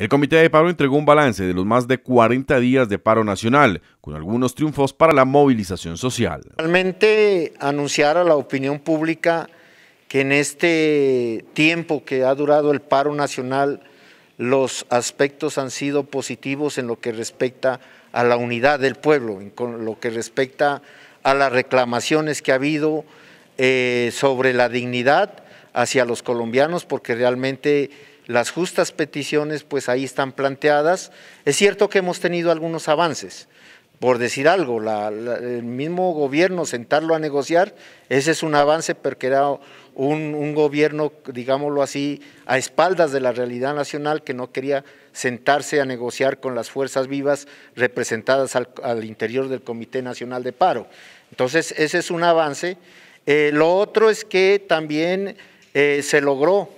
El Comité de Paro entregó un balance de los más de 40 días de paro nacional, con algunos triunfos para la movilización social. Realmente anunciar a la opinión pública que en este tiempo que ha durado el paro nacional, los aspectos han sido positivos en lo que respecta a la unidad del pueblo, en lo que respecta a las reclamaciones que ha habido eh, sobre la dignidad hacia los colombianos porque realmente las justas peticiones pues ahí están planteadas. Es cierto que hemos tenido algunos avances, por decir algo, el mismo gobierno sentarlo a negociar, ese es un avance porque era un, gobierno, digámoslo así, a espaldas de la realidad nacional que no quería sentarse a negociar con las fuerzas vivas representadas al, interior del Comité Nacional de Paro. Entonces, ese es un avance. Eh, lo otro es que también eh, se logró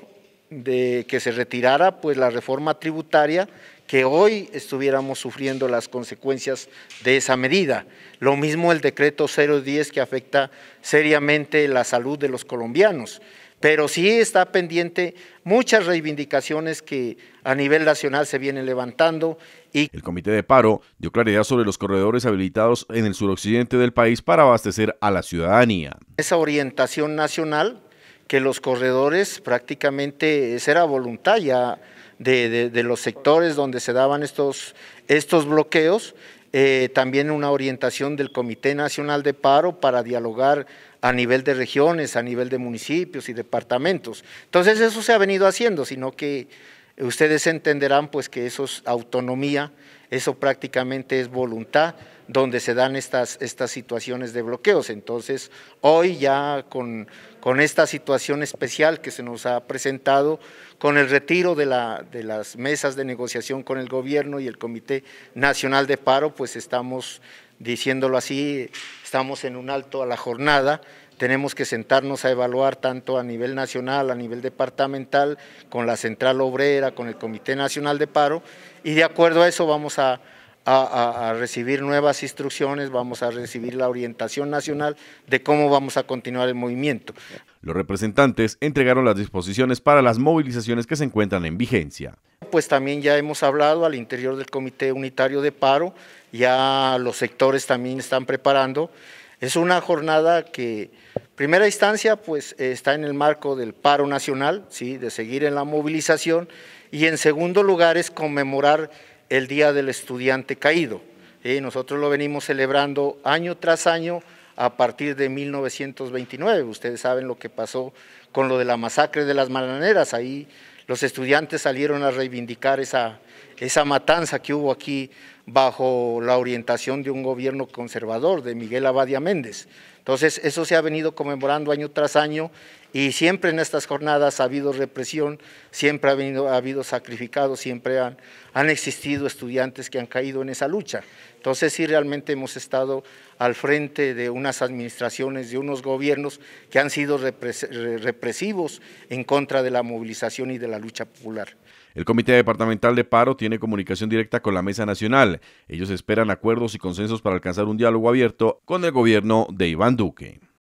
que se retirara pues la reforma tributaria que hoy estuviéramos sufriendo las consecuencias de esa medida. Lo mismo el decreto 010 que afecta seriamente la salud de los colombianos. Pero sí está pendiente muchas reivindicaciones que a nivel nacional se vienen levantando. Y... El Comité de Paro dio claridad sobre los corredores habilitados en el suroccidente del país para abastecer a la ciudadanía. Esa orientación nacional que los corredores prácticamente era voluntad ya de, los sectores donde se daban estos, estos bloqueos, eh, también una orientación del Comité Nacional de Paro para dialogar a nivel de regiones, a nivel de municipios y departamentos. Entonces eso se ha venido haciendo, sino que Ustedes entenderán pues que eso es autonomía, eso prácticamente es voluntad, donde se dan estas, estas situaciones de bloqueos. Entonces, hoy ya con, con, esta situación especial que se nos ha presentado, con el retiro de, la, de las mesas de negociación con el gobierno y el Comité Nacional de Paro, pues estamos, diciéndolo así, estamos en un alto a la jornada tenemos que sentarnos a evaluar tanto a nivel nacional, a nivel departamental, con la Central Obrera, con el Comité Nacional de Paro, y de acuerdo a eso vamos a, recibir nuevas instrucciones, vamos a recibir la orientación nacional de cómo vamos a continuar el movimiento. Los representantes entregaron las disposiciones para las movilizaciones que se encuentran en vigencia. Pues también ya hemos hablado al interior del Comité Unitario de Paro, ya los sectores también están preparando es una jornada que, primera instancia, pues eh, está en el marco del paro nacional, ¿sí? de seguir en la movilización, y en segundo lugar es conmemorar el Día del Estudiante Caído. Nosotros lo venimos celebrando año tras año a partir de 1929. Ustedes saben lo que pasó con lo de la masacre de las mananeras, ahí los estudiantes salieron a reivindicar esa, esa matanza que hubo aquí bajo la orientación de un gobierno conservador, de Miguel Abadia Méndez. Entonces, eso se ha venido conmemorando año tras año y siempre en estas jornadas ha habido represión, siempre ha, venido, ha habido sacrificados, siempre han, existido estudiantes que han caído en esa lucha. Entonces, sí, realmente hemos estado al frente de unas administraciones, de unos gobiernos que han sido represivos en contra de la movilización y de la lucha popular. El Comité Departamental de Paro tiene comunicación directa con la Mesa Nacional. Ellos esperan acuerdos y consensos para alcanzar un diálogo abierto con el gobierno de Iván Duque.